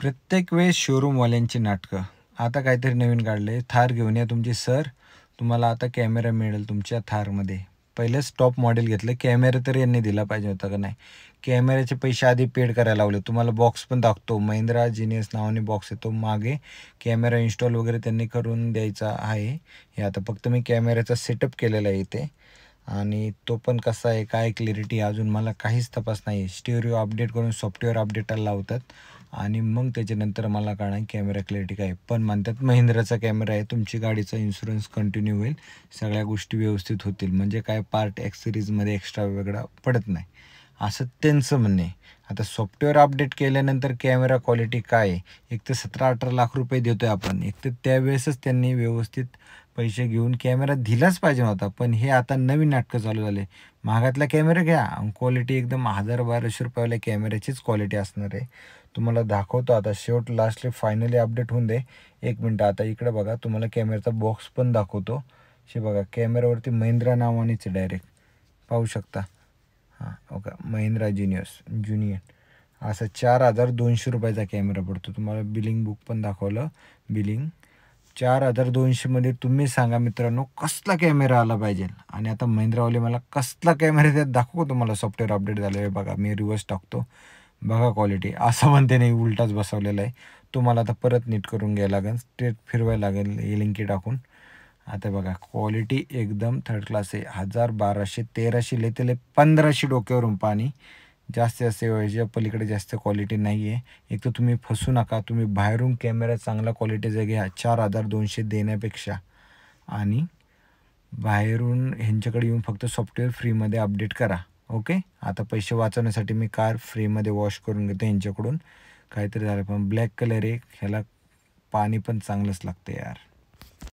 प्रत्येक वेळेस शोरूमवाल्यांची नाटकं आता काहीतरी नवीन काढले थार घेऊन या तुमची सर तुम्हाला आता कॅमेरा मिळेल तुमच्या थारमध्ये पहिलेच टॉप मॉडेल घेतलं कॅमेरा तर यांनी दिला पाहिजे होता का नाही कॅमेऱ्याचे पैसे आधी पेड करायला लावले तुम्हाला बॉक्स पण दाखतो महिंद्रा जिनियस नावाने बॉक्स येतो मागे कॅमेरा इन्स्टॉल वगैरे त्यांनी करून द्यायचा आहे हे आता फक्त मी कॅमेऱ्याचा सेटअप केलेला आहे इथे आणि तो पण कसा आहे काय क्लॅरिटी अजून मला काहीच तपास नाही आहे स्टेरिओ अपडेट करून सॉफ्टवेअर अपडेटाला लावतात आणि मग त्याच्यानंतर मला कळणार कॅमेरा क्लॅरिटी काय पण म्हणतात महिंद्राचा कॅमेरा आहे तुमची गाडीचा इन्शुरन्स कंटिन्यू होईल सगळ्या गोष्टी व्यवस्थित होतील म्हणजे काय पार्ट ॲक्सिरीजमध्ये एक्स्ट्रा वेगळा पडत नाही असं त्यांचं म्हणणे आता सॉफ्टवेअर अपडेट केल्यानंतर कॅमेरा क्वालिटी काय आहे एक तर सतरा अठरा लाख रुपये देतो आहे आपण एक तर त्यावेळेसच त्यांनी व्यवस्थित पैसे घेऊन कॅमेरा दिलाच पाहिजे होता पण हे आता नवीन नाटकं चालू झाले महागातला कॅमेरा घ्या क्वालिटी एकदम हजार बाराशे रुपयावाले कॅमेऱ्याचीच क्वालिटी असणार आहे तुम्हाला दाखवतो आता शेवट लास्टली फायनली अपडेट होऊन दे एक मिनटं आता इकडं बघा तुम्हाला कॅमेऱ्याचा बॉक्स पण दाखवतो हे बघा कॅमेऱ्यावरती महिंद्रा नावानेच डायरेक्ट पाहू शकता हां ओके महिंद्रा ज्युनियर्स ज्युनियर असं चार हजार दोनशे रुपयाचा कॅमेरा पडतो तुम्हाला बिलिंग बुक पण दाखवलं बिलिंग चार हजार दोनशेमध्ये तुम्ही सांगा मित्रांनो कसला कॅमेरा आला पाहिजे आणि आता महिंद्रावाले मला कसला कॅमेरा त्यात दाखवतो तुम्हाला सॉफ्टवेअर अपडेट झालं आहे बघा मी रिव्हर्स टाकतो बघा क्वालिटी असं पण त्याने उलटाच बसवलेला आहे तुम्हाला आता परत नीट करून घ्यायला लागेल स्ट्रेट फिरवायला लागेल हे लिंकी टाकून आता बघा क्वालिटी एकदम थर्ड क्लास आहे हजार बाराशे तेराशे लेतेले पंधराशे डोक्यावरून पाणी जास्त जास्त वेळेच्या पलीकडे जास्त क्वालिटी नाही आहे एक तर तुम्ही फसू नका तुम्ही बाहेरून कॅमेरा चांगला क्वालिटीचा घ्या चार हजार दोनशे देण्यापेक्षा आणि बाहेरून ह्यांच्याकडे येऊन फक्त सॉफ्टवेअर फ्रीमध्ये अपडेट करा ओके आता पैसे वाचवण्यासाठी मी कार फ्रीमध्ये वॉश करून घेतो यांच्याकडून काहीतरी झालं पण ब्लॅक कलर आहे ह्याला पाणी पण चांगलंच लागतं यार